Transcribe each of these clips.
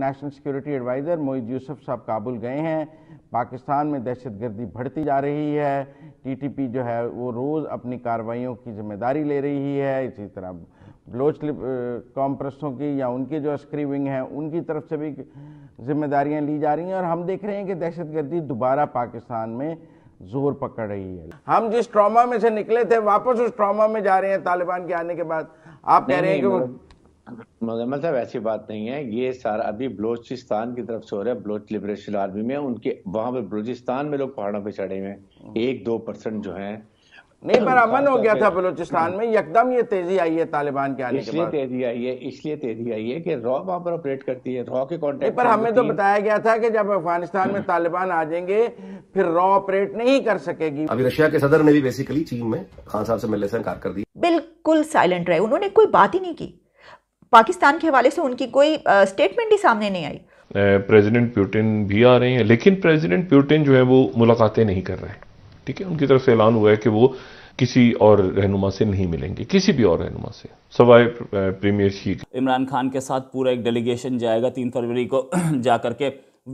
National security adviser Moeed Yusuf साहब काबुल गए हैं पाकिस्तान में दहशत गर्दी बढ़ती जा रही है टीटीपी जो है वो रोज़ अपनी कार्रवाइयों की जिम्मेदारी ले रही है इसी तरह बलोच कॉम्प्रेसों की या उनके जो अस्करी विंग हैं उनकी तरफ से भी जिम्मेदारियाँ ली जा रही हैं और हम देख रहे हैं कि दहशतगर्दी दोबारा पाकिस्तान में जोर पकड़ रही है हम जिस ट्रामा में से निकले थे वापस उस ट्रामा में जा रहे हैं तालिबान के आने के बाद आप कह रहे हैं कि वो मजम्मल साहब ऐसी बात नहीं है ये सारा अभी बलोचिस्तान की तरफ से हो रहा है बलोच लिबरेशन आर्मी में उनके वहां पे बलोचिस्तान में लोग पहाड़ों पे चढ़े हुए हैं एक दो परसेंट जो है नहीं पर अमन हो गया था बलोचिस्तान में एकदम ये तेजी आई है तालिबान के आने इसलिए तेजी आई है इसलिए तेजी आई है कि रॉ वहां पर ऑपरेट करती है रॉ के कॉन्टेक्ट पर हमें तो बताया गया था कि जब अफगानिस्तान में हम्म। तालिबान आ जाएंगे फिर रॉ ऑपरेट नहीं कर सकेगी अभी रशिया के सदर ने भी बेसिकली चीन में खान साहब से मिलने से इनकार कर दी बिल्कुल साइलेंट रहे उन्होंने कोई बात ही नहीं की पाकिस्तान के हवाले से उनकी कोई स्टेटमेंट ही सामने नहीं आई प्रेसिडेंट प्यूटिन भी आ रहे हैं लेकिन प्रेसिडेंट प्यूटिन जो है वो मुलाकातें नहीं कर रहे हैं ठीक है उनकी तरफ से ऐलान हुआ है कि वो किसी और रहनुमा से नहीं मिलेंगे किसी भी और रहनुमा से सवाए प्रीमियर शी इमरान खान के साथ पूरा एक डेलीगेशन जाएगा तीन फरवरी को जा करके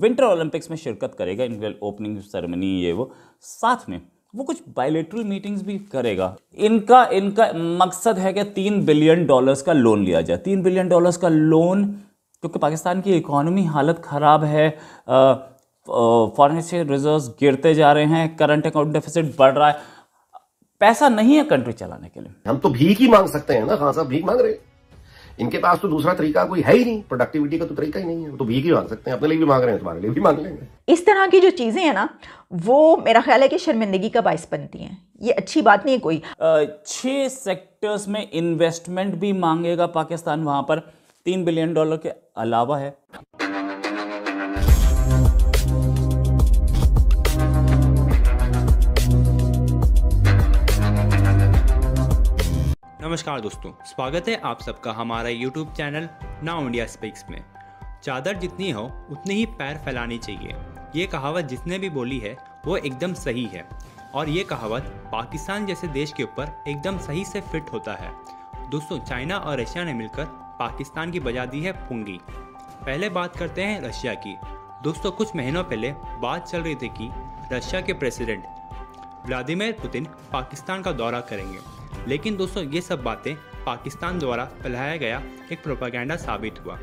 विंटर ओलंपिक्स में शिरकत करेगा इनके ओपनिंग सेरेमनी ये वो साथ में वो कुछ बायोलेट्रल मीटिंग्स भी करेगा इनका इनका मकसद है कि तीन बिलियन डॉलर्स का लोन लिया जाए तीन बिलियन डॉलर्स का लोन क्योंकि पाकिस्तान की इकोनॉमी हालत ख़राब है फॉरन एक्सचेंज रिजर्व गिरते जा रहे हैं करंट अकाउंट डेफिसिट बढ़ रहा है पैसा नहीं है कंट्री चलाने के लिए हम तो भीख ही मांग सकते हैं ना खान हाँ, साहब भीख मांग रहे हैं इनके पास तो दूसरा तरीका कोई है ही नहीं प्रोडक्टिविटी का तो तरीका ही नहीं है तो भी ही मांग सकते हैं अपने लिए भी मांग रहे हैं तुम्हारे लिए भी मांग लेंगे इस तरह की जो चीज़ें हैं ना वो मेरा ख्याल है कि शर्मिंदगी का बायस बनती हैं ये अच्छी बात नहीं है कोई छः सेक्टर्स में इन्वेस्टमेंट भी मांगेगा पाकिस्तान वहाँ पर तीन बिलियन डॉलर के अलावा है नमस्कार दोस्तों स्वागत है आप सबका हमारा YouTube channel Now India Speaks में चादर जितनी हो उतनी ही पैर फैलानी चाहिए ये कहावत जिसने भी बोली है वो एकदम सही है और ये कहावत पाकिस्तान जैसे देश के ऊपर एकदम सही से फिट होता है दोस्तों चाइना और रशिया ने मिलकर पाकिस्तान की बजा दी है पुंगी पहले बात करते हैं रशिया की दोस्तों कुछ महीनों पहले बात चल रही थी कि रशिया के प्रेसिडेंट व्लादिमिर पुतिन पाकिस्तान का दौरा करेंगे लेकिन दोस्तों ये सब बातें पाकिस्तान द्वारा फैलाया गया एक प्रोपागेंडा साबित हुआ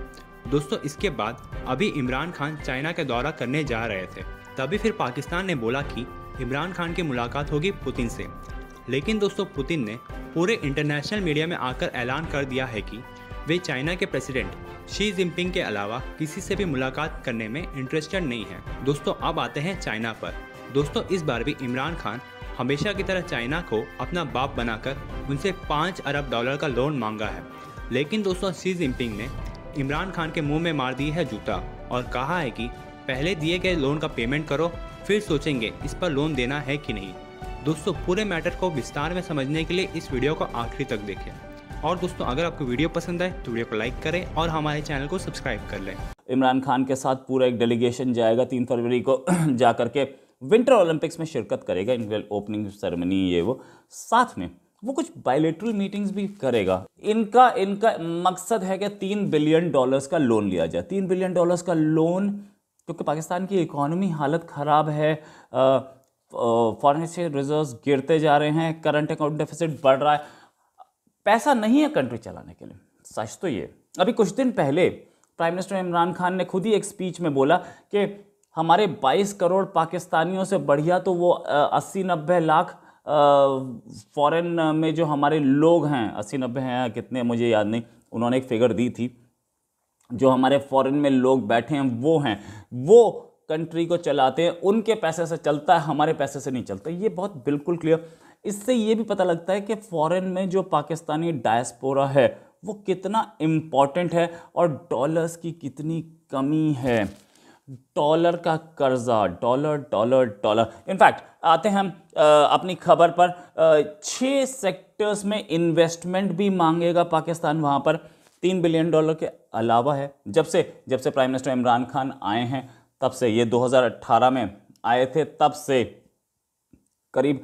दोस्तों इसके बाद अभी इमरान खान चाइना का दौरा करने जा रहे थे तभी फिर पाकिस्तान ने बोला कि इमरान खान की मुलाकात होगी पुतिन से लेकिन दोस्तों पुतिन ने पूरे इंटरनेशनल मीडिया में आकर ऐलान कर दिया है कि वे चाइना के प्रेसिडेंट शी जिनपिंग के अलावा किसी से भी मुलाकात करने में इंटरेस्टेड नहीं है दोस्तों अब आते हैं चाइना पर दोस्तों इस बार भी इमरान खान हमेशा की तरह चाइना को अपना बाप बनाकर उनसे पाँच अरब डॉलर का लोन मांगा है लेकिन दोस्तों सी जिनपिंग ने इमरान खान के मुंह में मार दी है जूता और कहा है कि पहले दिए गए लोन का पेमेंट करो फिर सोचेंगे इस पर लोन देना है कि नहीं दोस्तों पूरे मैटर को विस्तार में समझने के लिए इस वीडियो को आखिरी तक देखें और दोस्तों अगर आपको वीडियो पसंद आए तो वीडियो को लाइक करें और हमारे चैनल को सब्सक्राइब कर लें इमरान खान के साथ पूरा एक डेलीगेशन जाएगा तीन फरवरी को जा करके विंटर ओलंपिक्स में शिरकत करेगा इनके ओपनिंग सेरेमनी ये वो साथ में वो कुछ बायोलेट्रल मीटिंग्स भी करेगा इनका इनका मकसद है कि तीन बिलियन डॉलर्स का लोन लिया जाए तीन बिलियन डॉलर्स का लोन क्योंकि पाकिस्तान की इकोनॉमी हालत ख़राब है फॉरन एक्सचेंज रिजर्व गिरते जा रहे हैं करंट अकाउंट डेफिसिट बढ़ रहा है पैसा नहीं है कंट्री चलाने के लिए सच तो ये अभी कुछ दिन पहले प्राइम मिनिस्टर इमरान खान ने खुद ही एक स्पीच में बोला कि हमारे 22 करोड़ पाकिस्तानियों से बढ़िया तो वो अस्सी नब्बे लाख फॉरेन में जो हमारे लोग हैं अस्सी नब्बे हैं कितने मुझे याद नहीं उन्होंने एक फिगर दी थी जो हमारे फॉरेन में लोग बैठे हैं वो हैं वो कंट्री को चलाते हैं उनके पैसे से चलता है हमारे पैसे से नहीं चलता ये बहुत बिल्कुल क्लियर इससे ये भी पता लगता है कि फॉरेन में जो पाकिस्तानी डायस्पोरा है वो कितना इम्पॉर्टेंट है और डॉलर्स की कितनी कमी है डॉलर का कर्जा डॉलर डॉलर डॉलर इनफैक्ट आते हैं हम अपनी खबर पर छः सेक्टर्स में इन्वेस्टमेंट भी मांगेगा पाकिस्तान वहाँ पर तीन बिलियन डॉलर के अलावा है जब से जब से प्राइम मिनिस्टर इमरान खान आए हैं तब से ये 2018 में आए थे तब से करीब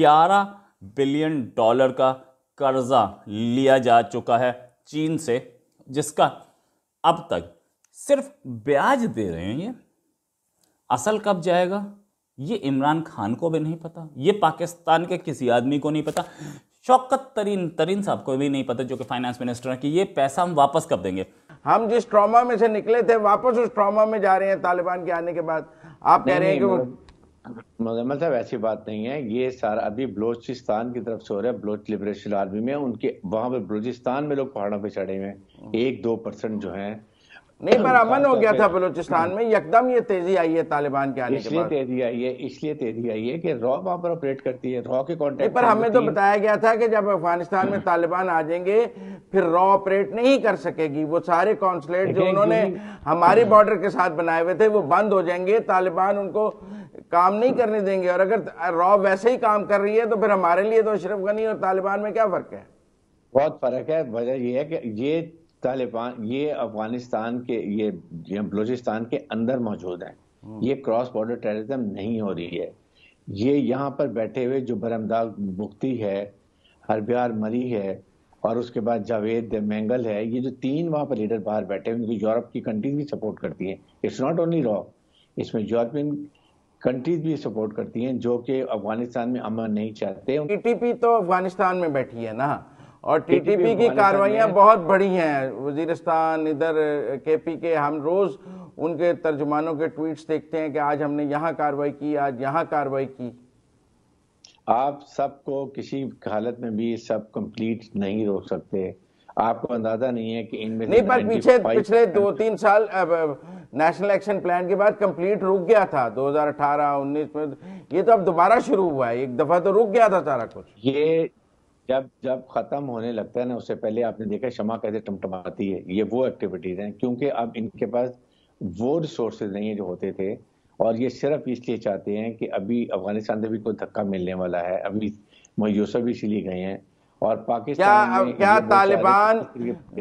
11 बिलियन डॉलर का कर्जा लिया जा चुका है चीन से जिसका अब तक सिर्फ ब्याज दे रहे हैं ये असल कब जाएगा ये इमरान खान को भी नहीं पता ये पाकिस्तान के किसी आदमी को नहीं पता शौकत तरीन तरीन साहब को भी नहीं पता जो कि फाइनेंस मिनिस्टर है कि ये पैसा हम वापस कब देंगे हम जिस ट्रॉमा में से निकले थे वापस उस ट्रॉमा में जा रहे हैं तालिबान के आने के बाद आप कह रहे हैं कि वो साहब मतलब ऐसी बात नहीं है ये सारा अभी बलोचिस्तान की तरफ से हो रहा है बलोच लिबरेशन आर्मी में उनके वहां पर बलोचिस्तान में लोग पहाड़ों पर चढ़े हुए हैं एक दो परसेंट जो है नहीं पर अमन हो गया था हाँ। बलोचिस्तान में यकदम ये तेजी आई है तालिबान के आने इसलिए तेजी आई है इसलिए तेजी आई है कि रॉ वहां पर ऑपरेट करती है रॉ के कॉन्टेक्ट पर हमें तो बताया गया था कि जब अफगानिस्तान में तालिबान आ जाएंगे फिर रॉ ऑपरेट नहीं कर सकेगी वो सारे कॉन्सुलेट जो उन्होंने हमारे बॉर्डर हाँ। के साथ बनाए हुए थे वो बंद हो जाएंगे तालिबान उनको काम नहीं करने देंगे और अगर रॉ वैसे ही काम कर रही है तो फिर हमारे लिए तो अशरफ गनी और तालिबान में क्या फर्क है बहुत फर्क है वजह यह है कि ये तालिबान ये अफगानिस्तान के ये बलूचिस्तान के अंदर मौजूद हैं हम्म। ये क्रॉस बॉर्डर टेररिज्म नहीं हो रही है ये यहाँ पर बैठे हुए जो बरमदाग मुफ्ती है हरब्यार मरी है और उसके बाद जावेद मैंगल है ये जो तीन वहाँ पर लीडर बाहर बैठे हैं उनकी यूरोप की कंट्रीज भी सपोर्ट करती हैं इट्स नॉट ओनली रॉ इसमें यूरोपियन कंट्रीज भी सपोर्ट करती हैं जो कि अफगानिस्तान में अमन नहीं चाहते टीटीपी तो अफगानिस्तान में बैठी है ना और टीटीपी की कार्रवाइयाँ बहुत बड़ी हैं वजीरस्तान इधर केपी के हम रोज़ उनके तर्जमानों के ट्वीट्स देखते हैं कि आज हमने यहाँ कार्रवाई की आज यहाँ कार्रवाई की आप सबको किसी हालत में भी सब कंप्लीट नहीं रोक सकते आपको अंदाजा नहीं है कि इनमें नहीं पर पीछे पिछले दो तीन साल नेशनल एक्शन प्लान के बाद कंप्लीट रुक गया था 2018 19 में ये तो अब दोबारा शुरू हुआ है एक दफा तो रुक गया था सारा कुछ ये जब जब खत्म होने लगता है ना उससे पहले आपने देखा शमा कैसे टमटमाती है ये वो एक्टिविटीज हैं क्योंकि अब इनके पास वो रिसोर्सेज नहीं है जो होते थे और ये सिर्फ इसलिए चाहते हैं कि अभी अफगानिस्तान से भी कोई धक्का मिलने वाला है अभी मयूस भी इसीलिए गए हैं और पाकिस्तान क्या क्या तालिबान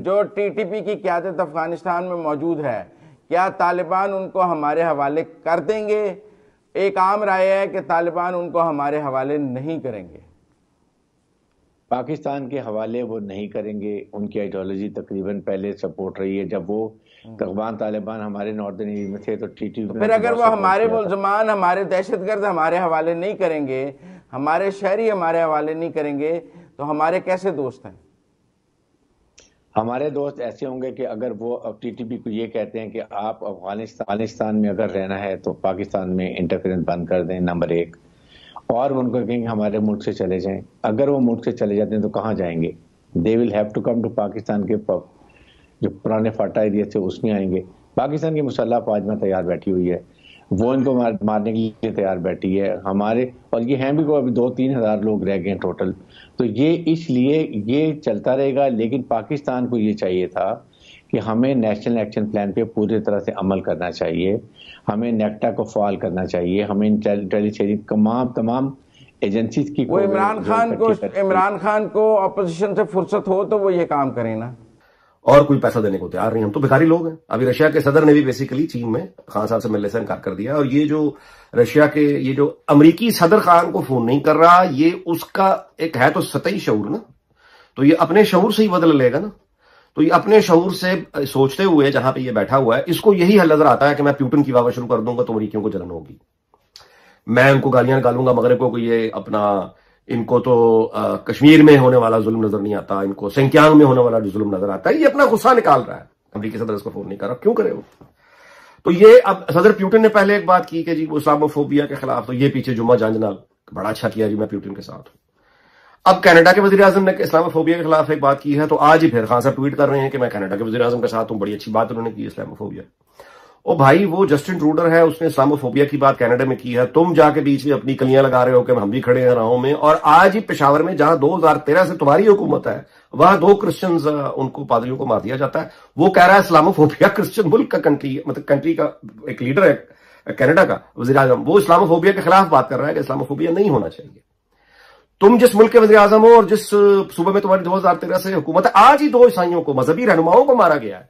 जो टीटीपी की क्यादत अफगानिस्तान में मौजूद है क्या तालिबान उनको हमारे हवाले कर देंगे एक आम राय है कि तालिबान उनको हमारे हवाले नहीं करेंगे पाकिस्तान के हवाले वो नहीं करेंगे उनकी आइडियोलॉजी तकरीबन पहले सपोर्ट रही है जब वो हम्म। तकबान तालिबान हमारे नॉर्दर्न एरिया में थे तो टी टी तो फिर अगर वो हमारे मुलजमान हमारे दहशत गर्द हमारे हवाले नहीं करेंगे हमारे शहरी हमारे हवाले नहीं करेंगे तो हमारे कैसे दोस्त हैं हमारे दोस्त ऐसे होंगे कि अगर वो टी टी पी को ये कहते हैं कि आप अफगानिस्तान में अगर रहना है तो पाकिस्तान में इंटरफेरेंस बंद कर दें नंबर एक और उनको कहेंगे हमारे मुल्क से चले जाएं अगर वो मुल्क से चले जाते हैं तो कहाँ जाएंगे they will have to come to Pakistan के जो पुराने फाटा एरिया थे उसमें आएंगे पाकिस्तान की मुसल्ला फाजमा तैयार बैठी हुई है वो इनको मारने के लिए तैयार बैठी है हमारे और ये हैं भी को अभी दो तीन हजार लोग रह गए हैं टोटल तो ये इसलिए ये चलता रहेगा लेकिन पाकिस्तान को ये चाहिए था कि हमें नेशनल एक्शन प्लान पे पूरी तरह से अमल करना चाहिए हमें नेक्टा को फॉल करना चाहिए हमें इंटेलिजेंस तमाम तमाम एजेंसीज की वो इमरान खान को इमरान खान को अपोजिशन से फुर्सत हो तो वो ये काम करें ना और कोई पैसा देने को तैयार नहीं हम तो भिखारी लोग हैं अभी रशिया के सदर ने भी बेसिकली चीन में खान साहब से मिलने से इनकार कर दिया और ये जो रशिया के ये जो अमरीकी सदर खान को फोन नहीं कर रहा ये उसका एक है तो सतही शूर ना तो ये अपने शूर से ही बदल लेगा ना तो ये अपने शहूर से सोचते हुए जहां पे ये बैठा हुआ है इसको यही हल नजर आता है कि मैं प्यूटन की वावा शुरू कर दूंगा तो अमरीकियों को जलन होगी मैं उनको गालियां निकालूंगा मगर को ये अपना इनको तो आ, कश्मीर में होने वाला जुल्म नजर नहीं आता इनको सिंक्यांग में होने वाला जुल्म नजर आता है ये अपना गुस्सा निकाल रहा है अमरीकी सदर इसको फोन नहीं कर रहा क्यों करे वो तो ये अब सदर प्यूटन ने पहले एक बात की कि जी इस्लामोफोबिया के खिलाफ तो ये पीछे जुम्मा जांजना बड़ा अच्छा किया जी मैं प्यूटन के साथ हूं अब कनाडा के वजी अजम ने इस्लामोफोबिया के खिलाफ एक बात की है तो आज ही फिर खान साहब ट्वीट कर रहे हैं कि मैं कनाडा के वजी अजम के साथ हूं बड़ी अच्छी बात उन्होंने की इस्लामोफोबिया ओ भाई वो जस्टिन ट्रूडर है उसने इस्लामोफोबिया की बात कनाडा में की है तुम जाके बीच में अपनी कलियां लगा रहे हो कि हम भी खड़े हैं राहों में और आज ही पिशावर में जहां 2013 से तुम्हारी हुकूमत है वहां दो क्रिश्चन उनको पादरियों को मार दिया जाता है वो कह रहा है इस्लामोफोबिया क्रिश्चियन मुल्क का कंट्री मतलब कंट्री का एक लीडर है कैनेडा का वजी वो इस्लामोफोबिया के खिलाफ बात कर रहा है कि इस्लामोफोबिया नहीं होना चाहिए तुम जिस मुल्क के वजी आजम हो और जिस सूबे में तुम्हारी दो हजार तेरह से हुकूमत है आज ही दो ईसाइयों को मजहबी रहनुमाओं को मारा गया है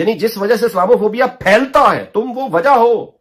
यानी जिस वजह से इस्लामोफोबिया फैलता है तुम वो वजह हो